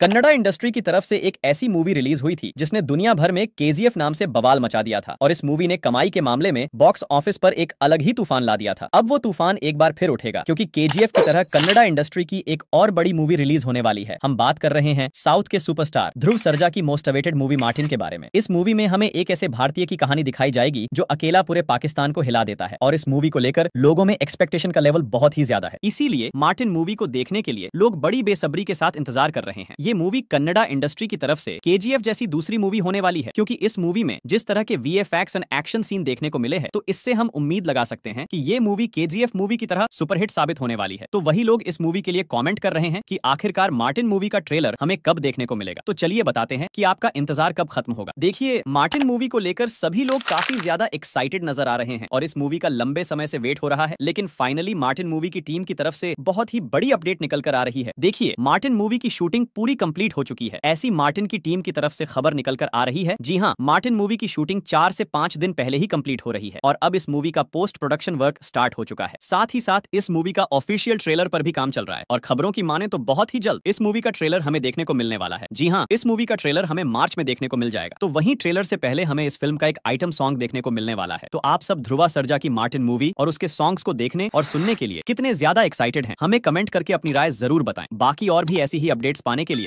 Kannada industry की तरफ से एक ऐसी मूवी रिलीज हुई थी जिसने दुनिया भर में केजीएफ नाम से बवाल मचा दिया था और इस मूवी ने कमाई के मामले में बॉक्स ऑफिस पर एक अलग ही तूफान ला दिया था अब वो तूफान एक बार फिर उठेगा क्योंकि केजीएफ की तरह कन्नड़ा इंडस्ट्री की एक और बड़ी मूवी रिलीज होने वाली है हम बात कर रहे हैं साउथ के सुपरस्टार ध्रुव सरजा की मोस्ट अवेटेड मूवी मार्टिन के बारे में इस मूवी में हमें एक ऐसे भारतीय की कहानी दिखाई जाएगी जो अकेला पूरे पाकिस्तान को हिला देता है और इस मूवी को लेकर लोगों में एक्सपेक्टेशन का लेवल बहुत ही ज्यादा है इसीलिए मार्टिन मूवी को देखने के लिए लोग बड़ी बेसब्री के साथ इंतजार कर रहे हैं ये मूवी कन्नडा इंडस्ट्री की तरफ से केजीएफ जैसी दूसरी मूवी होने वाली है क्योंकि इस मूवी में जिस तरह के V F and action scene देखने को मिले हैं तो इससे हम उम्मीद लगा सकते हैं कि ये मूवी केजीएफ मूवी की तरह सुपरहिट साबित होने वाली है तो वही लोग इस मूवी के लिए कॉमेंट कर रहे हैं की आखिरकार मार्टिन मूवी का ट्रेलर हमें कब देखने को मिलेगा तो चलिए बताते हैं की आपका इंतजार कब खत्म होगा देखिए मार्टिन मूवी को लेकर सभी लोग काफी ज्यादा एक्साइटेड नजर आ रहे हैं और इस मूवी का लंबे समय से वेट हो रहा है लेकिन फाइनली मार्टिन मूवी की टीम की तरफ से बहुत ही बड़ी अपडेट निकल कर आ रही है देखिए मार्टिन मूवी की शूटिंग पूरी कंप्लीट हो चुकी है ऐसी मार्टिन की टीम की तरफ से खबर निकल कर आ रही है जी हाँ मार्टिन मूवी की शूटिंग चार से पांच दिन पहले ही कंप्लीट हो रही है और अब इस मूवी का पोस्ट प्रोडक्शन वर्क स्टार्ट हो चुका है साथ ही साथ इस मूवी का ऑफिशियल ट्रेलर पर भी काम चल रहा है और खबरों की माने तो बहुत ही जल्द इस मूवी का ट्रेलर हमें देखने को मिलने वाला है जी हाँ इस मूवी का ट्रेलर हमें मार्च में देखने को मिल जाएगा तो वही ट्रेलर से पहले हमें इस फिल्म का एक आइटम सॉन्ग देखने को मिलने वाला है तो आप सब ध्रुवा सरजा की मार्टिन मूवी और उसके सॉन्ग को देखने और सुनने के लिए कितने ज्यादा एक्साइटेड है हमें कमेंट करके अपनी राय जरूर बताएं बाकी और भी ऐसी ही अपडेट्स पाने के लिए